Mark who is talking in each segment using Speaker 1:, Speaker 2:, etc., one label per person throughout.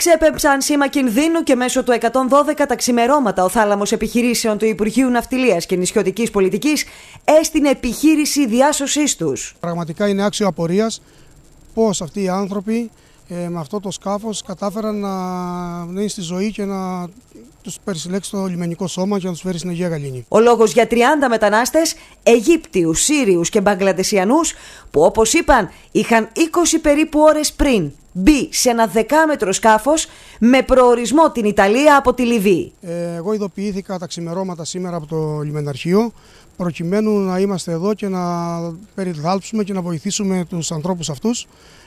Speaker 1: Εξέπεψαν σήμα κινδύνου και μέσω του 112 τα ξημερώματα ο θάλαμος επιχειρήσεων του Υπουργείου Ναυτιλίας και
Speaker 2: Νησιωτικής Πολιτικής έστεινε επιχείρηση διάσωσής τους. Πραγματικά είναι άξιο απορίας πώς αυτοί οι άνθρωποι ε, με αυτό το σκάφος κατάφεραν να, να είναι στη ζωή και να τους περισυλλέξει το λιμενικό σώμα για να τους φέρεις στην Αγία Γαλήνη.
Speaker 1: Ο λόγος για 30 μετανάστες, Αιγύπτιους, Σύριους και Μπαγκλαντεσιανούς, που όπως είπαν είχαν 20 περίπου ώρες πριν μπει σε ένα δεκάμετρο σκάφος με προορισμό
Speaker 2: την Ιταλία από τη Λιβύη. Ε, εγώ ειδοποιήθηκα τα ξημερώματα σήμερα από το λιμεναρχείο προκειμένου να είμαστε εδώ και να περιδάλψουμε και να βοηθήσουμε τους ανθρώπους αυτούς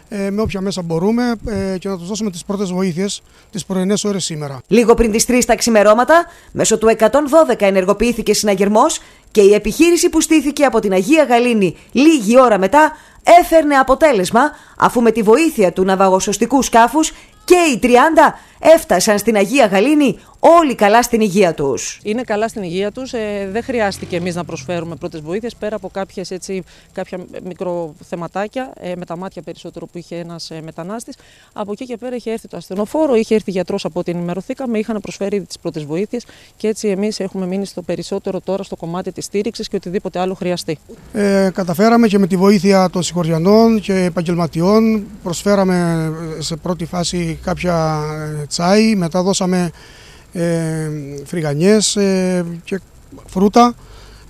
Speaker 2: ε, με όποια μέσα μπορούμε ε, και να τους δώσουμε τις πρώτες βοήθειες τις πρωινές ώρες σήμερα. Λίγο πριν τις 3 τα ξημερώματα, μέσω του 112 ενεργοποιήθηκε συναγερμός
Speaker 1: και η επιχείρηση που στήθηκε από την Αγία Γαλήνη λίγη ώρα μετά έφερνε αποτέλεσμα αφού με τη βοήθεια του ναυαγοσωστικού σκάφους και οι 30 έφτασαν στην Αγία Γαλήνη όλοι καλά στην υγεία τους.
Speaker 3: Είναι καλά στην υγεία τους. Ε, δεν χρειάστηκε εμείς να προσφέρουμε πρώτες βοήθειες πέρα από κάποιες, έτσι, κάποια μικροθεματάκια ε, με τα μάτια περισσότερο που είχε ένας ε, μετανάστης. Από εκεί και πέρα είχε έρθει το ασθενοφόρο, είχε έρθει γιατρός από ό,τι ενημερωθήκαμε, είχαν προσφέρει τις πρώτες βοήθειες και έτσι εμείς έχουμε μείνει στο περισσότερο τώρα στο κομμάτι της στήριξης και οτιδήποτε άλλο χρειαστεί.
Speaker 2: Ε, καταφέραμε και με τη βοήθεια των συγχωριανών και επαγγελματιών προσφέραμε ε, σε πρώτη φάση κάποια ε, τσάι, μετά δώσαμε ε, φρυγανιές ε, και φρούτα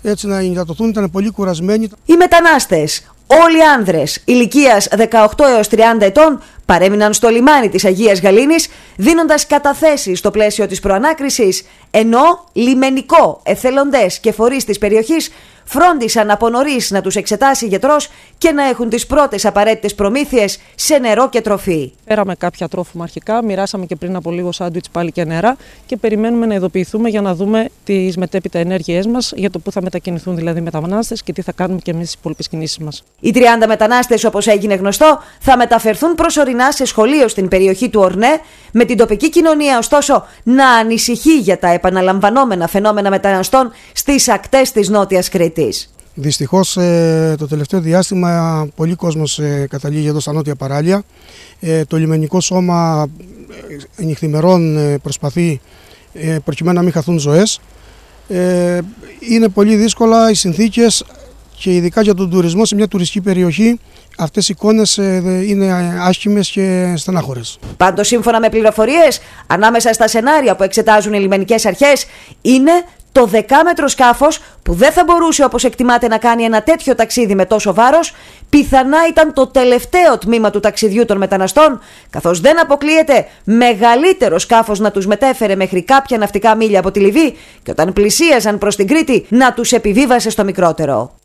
Speaker 2: έτσι να ενυδατωθούν, ήταν πολύ κουρασμένοι. Οι μετανάστες Όλοι οι άνδρες ηλικίας
Speaker 1: 18 έως 30 ετών παρέμειναν στο λιμάνι της Αγίας Γαλήνης δίνοντας καταθέσεις στο πλαίσιο της προανάκρισης ενώ λιμενικό εθελοντές και φορείς της περιοχής φρόντισαν από νωρίς να τους εξετάσει γιατρός και να έχουν τις πρώτες απαραίτητες
Speaker 3: προμήθειες σε νερό και τροφή. Πέραμε κάποια τρόφιμα αρχικά, μοιράσαμε και πριν από λίγο σάντουιτς πάλι και νερά και περιμένουμε να ειδοποιηθούμε για να δούμε τις μετέπειτα ενέργειές μας για το πού θα μετακινηθούν δηλαδή οι και τι θα κάνουμε και εμείς στις υπόλοιπες κινήσεις μας.
Speaker 1: Οι 30 μετανάστες, όπως έγινε γνωστό, θα μεταφερθούν προσωρινά σε σχολείο στην περιοχή του Ορνέ, με την τοπική κοινωνία ωστόσο να ανησυχεί για τα επαναλαμβανόμενα φαινόμενα μεταναστών στις ακτές της
Speaker 2: Νότιας Κρήτης. Δυστυχώς ε, το τελευταίο διάστημα πολλοί κόσμος ε, καταλήγει εδώ στα νότια παράλια. Ε, το λιμενικό σώμα νυχθημερών προσπαθεί προκειμένου να μην χαθούν ζωές. Είναι πολύ δύσκολα οι συνθήκες και ειδικά για τον τουρισμό σε μια τουριστική περιοχή αυτές οι εικόνες ε, είναι ε, άσχημες και στενάχωρες.
Speaker 1: Πάντως σύμφωνα με πληροφορίες, ανάμεσα στα σενάρια που εξετάζουν οι λιμενικές αρχές είναι το δεκάμετρο σκάφος που δεν θα μπορούσε όπως εκτιμάται να κάνει ένα τέτοιο ταξίδι με τόσο βάρος πιθανά ήταν το τελευταίο τμήμα του ταξιδιού των μεταναστών, καθώς δεν αποκλείεται μεγαλύτερο σκάφος να τους μετέφερε μέχρι κάποια ναυτικά μίλια από τη Λιβύη και όταν πλησίαζαν προς την Κρήτη να τους επιβίβασε στο μικρότερο.